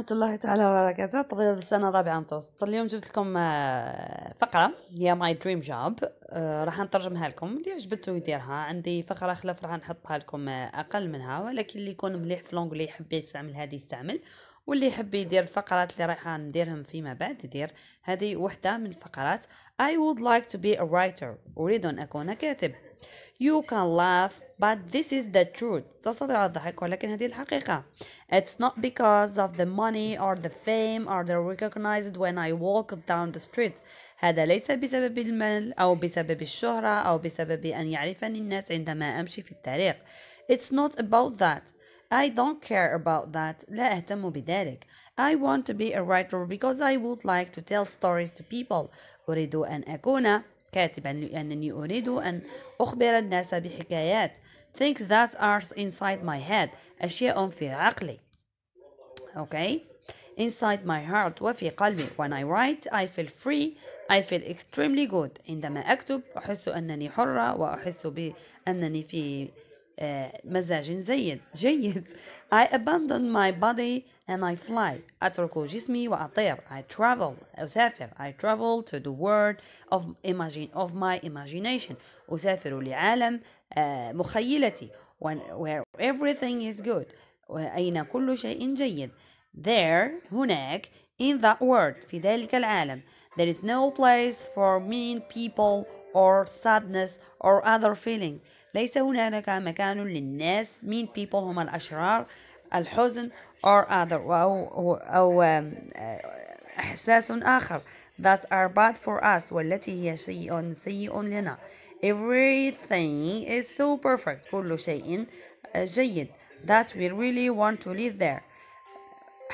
ورحمة الله تعالى وبركاته طبيب السنة الرابعة متوسط اليوم جبت لكم آه، فقرة هي ماي دريم جوب آه راح نترجمها لكم اللي عجبته يديرها عندي فقره خلف راح نحطها لكم آه، اقل منها ولكن اللي يكون مليح في لونغ اللي يحب يستعمل هذه يستعمل واللي يحب يدير الفقرات اللي رايحه نديرهم فيما بعد يدير هذه وحده من الفقرات I would like to be a writer اريد ان اكون كاتب You can laugh but this is the truth تستطيع الضحك ولكن هذه الحقيقة It's not because of the money or the fame or the recognized when I walk down the street هذا ليس بسبب المال أو بسبب بسبب الشهرة أو بسبب أن يعرفني الناس عندما أمشي في الطريق It's not about that I don't care about that لا أهتم بذلك I want to be a writer because I would like to tell stories to people أريد أن أكون كاتبا لأنني أريد أن أخبر الناس بحكايات things that are inside my head أشياء في عقلي okay inside my heart وفي قلبي when I write I feel free I feel extremely good عندما أكتب أحس أنني حرة وأحس بأنني في مزاج زيد جيد I abandon my body and I fly أترك جسمي وأطير I travel أسافر I travel to the world of, imagine, of my imagination أسافر لعالم مخيلتي When where everything is good أين كل شيء جيد there (هناك) in that world في ذلك العالم there is no place for mean people or sadness or other feelings ليس هناك مكان للناس mean people هم الأشرار الحزن or other أو, أو إحساس آخر that are bad for us والتي هي شيء سيء لنا everything is so perfect كل شيء جيد that we really want to live there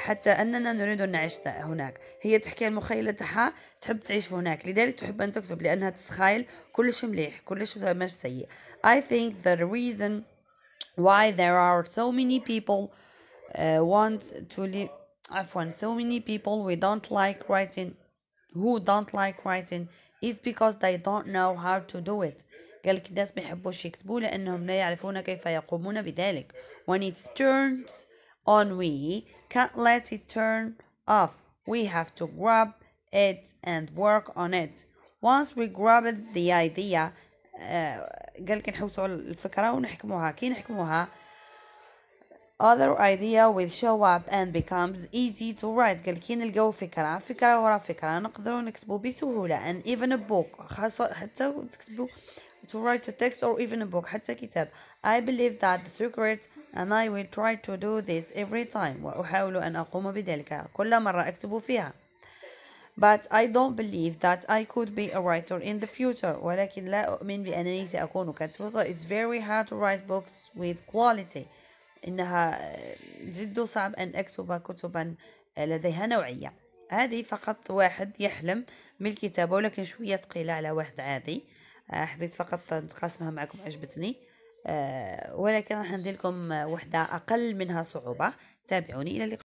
حتى أننا نريد أن نعيش هناك هي تحكي المخيلة تاعها تحب تعيش هناك لذلك تحب أن تكتب لأنها تتخيل كلش مليح كلش مش سيء I think the reason why there are so many people uh, want to live عفوا so many people we don't like writing who don't like writing is because they don't know how to do it قال الناس ما يحبوش يكتبوا لأنهم لا يعرفون كيف يقومون بذلك when it turns on we can't let it turn off. We have to grab it and work on it. Once we grabbed the idea uh, قال كي نحوسوا على الفكرة ونحكموها كي نحكموها other idea will show up and becomes easy to write قال كي نلقاو فكرة فكرة ورا فكرة نقدروا نكتبوا بسهولة and even a book خاصة حتى تكتبوا to write a text or even a book حتى كتاب I believe that the secret and I will try to do this every time وأحاول أن أقوم بذلك كل مرة أكتب فيها But I don't believe that I could be a writer in the future ولكن لا أؤمن بأنني سأكون كاتبة It's very hard to write books with quality إنها جد صعب أن أكتب كتبا لديها نوعية هذه فقط واحد يحلم بالكتابة ولكن شوية ثقيلة على واحد عادي آه، حبيت فقط نتقاسمها معكم عجبتني آه، ولكن راح ندير لكم وحده اقل منها صعوبه تابعوني الى اللقاء